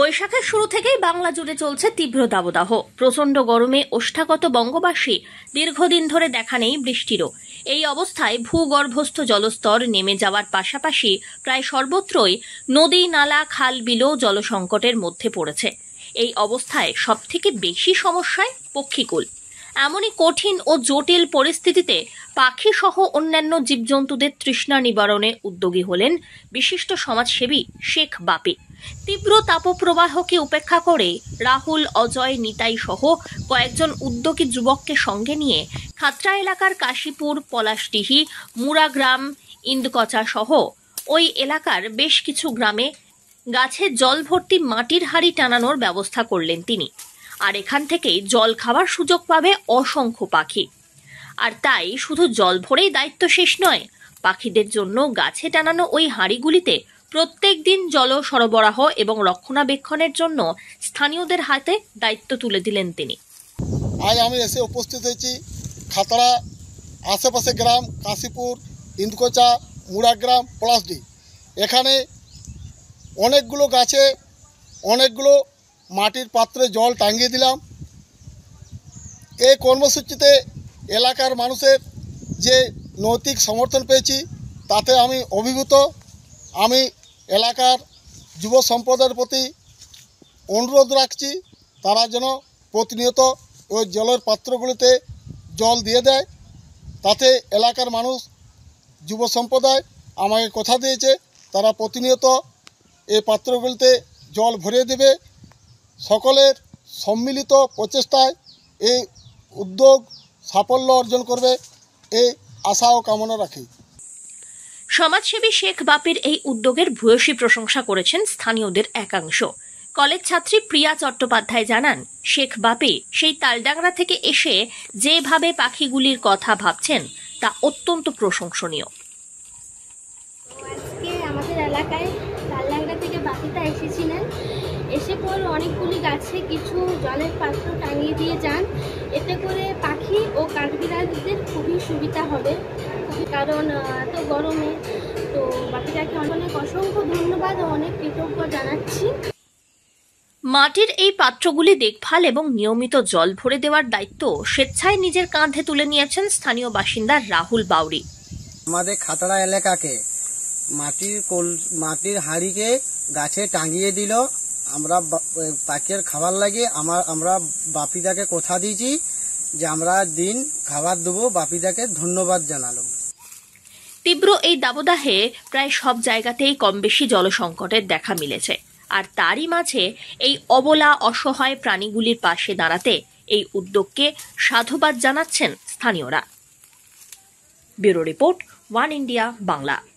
বৈশাখের শুরু থেকেই বাংলা জুড়ে চলছে তীব্র দাবদাহ প্রচণ্ড গরমে ওষ্ঠাগত বঙ্গবাসী দীর্ঘদিন ধরে দেখা নেই বৃষ্টিরও এই অবস্থায় ভূগর্ভস্থ জলস্তর নেমে যাওয়ার পাশাপাশি প্রায় সর্বত্রই নদী নালা খাল বিলও জলসংকটের মধ্যে পড়েছে এই অবস্থায় সবথেকে বেশি সমস্যায় পক্ষীকুল এমনই কঠিন ও জটিল পরিস্থিতিতে পাখি সহ অন্যান্য জীবজন্তুদের তৃষ্ণা নিবারণে উদ্যোগী হলেন বিশিষ্ট সমাজসেবী শেখ বাপি তীব্র তাপপ্রবাহকে উপেক্ষা করে রাহুল অজয় নিতাই সহ কয়েকজন উদ্যোগী যুবককে সঙ্গে নিয়ে খাতরা এলাকার কাশীপুর পলাশডিহি মুরাগ্রাম ইন্দকচা সহ ওই এলাকার বেশ কিছু গ্রামে গাছে জল ভর্তি মাটির হাড়ি টানানোর ব্যবস্থা করলেন তিনি আর এখান থেকেই জল খাওয়ার সুযোগ পাবে অসংখ্য পাখি আর তাই শুধু জল ভরেই দায়িত্ব শেষ নয় পাখিদের জন্য গাছে টানানো ওই হাঁড়িগুলিতে প্রত্যেক দিন জল সরবরাহ এবং রক্ষণাবেক্ষণের জন্য স্থানীয়দের হাতে দায়িত্ব তুলে দিলেন তিনি আজ আমি এসে উপস্থিত হয়েছি খাতড়া আশেপাশে গ্রাম কাশীপুর ইন্দকোচা মুড়াগ্রাম পলাশডি এখানে অনেকগুলো গাছে অনেকগুলো মাটির পাত্রে জল টাঙিয়ে দিলাম এই কর্মসূচিতে এলাকার মানুষের যে নৈতিক সমর্থন পেয়েছি তাতে আমি অভিভূত আমি এলাকার যুব সম্প্রদায়ের প্রতি অনুরোধ রাখছি তারা যেন প্রতিনিয়ত ওই জলের পাত্রগুলিতে জল দিয়ে দেয় তাতে এলাকার মানুষ যুব সম্প্রদায় আমাকে কথা দিয়েছে তারা প্রতিনিয়ত এই পাত্রগুলিতে জল ভরিয়ে দেবে সকলের সম্মিলিত প্রচেষ্টায় এই উদ্যোগ সাফল্য অর্জন করবে এই আশা ও কামনা রাখি সমাজসেবী শেখ বাপের এই উদ্যোগের ভূয়সী প্রশংসা করেছেন স্থানীয়দের একাংশ কলেজ ছাত্রী প্রিয়া চট্টোপাধ্যায় জানান শেখ বাপে সেই তালডাংরা থেকে এসে যেভাবে পাখিগুলির কথা ভাবছেন তা অত্যন্ত প্রশংসনীয় আজকে আমাদের এলাকায় তালডাংরা থেকে বাপিতা এসেছিলেন এসে পর অনেকগুলি গাছে কিছু জলের পাত্র টাঙিয়ে দিয়ে যান এতে করে পাখি ও কাঠবিড়ালদের খুবই সুবিধা হবে কারণ এত গরমে তো বাকিটাকে অনেক অসংখ্য ধন্যবাদ ও অনেক কৃতজ্ঞ জানাচ্ছি মাটির এই পাত্রগুলি দেখভাল এবং নিয়মিত জল ভরে দেওয়ার দায়িত্ব স্বেচ্ছায় নিজের কাঁধে তুলে নিয়েছেন স্থানীয় বাসিন্দা রাহুল বাউরি আমাদের খাতড়া এলাকাকে মাটির কোল মাটির হাঁড়িকে গাছে টাঙিয়ে দিল আমরা পাখির খাবার লাগে আমার আমরা বাপিদাকে কথা দিয়েছি যে আমরা দিন খাবার দেবো বাপিদাকে ধন্যবাদ জানালাম তীব্র এই দাবদাহে প্রায় সব জায়গাতেই কম বেশি জলসংকটের দেখা মিলেছে আর তারই মাঝে এই অবলা অসহায় প্রাণীগুলির পাশে দাঁড়াতে এই উদ্যোগকে সাধুবাদ জানাচ্ছেন স্থানীয়রা bureau report one India Bangla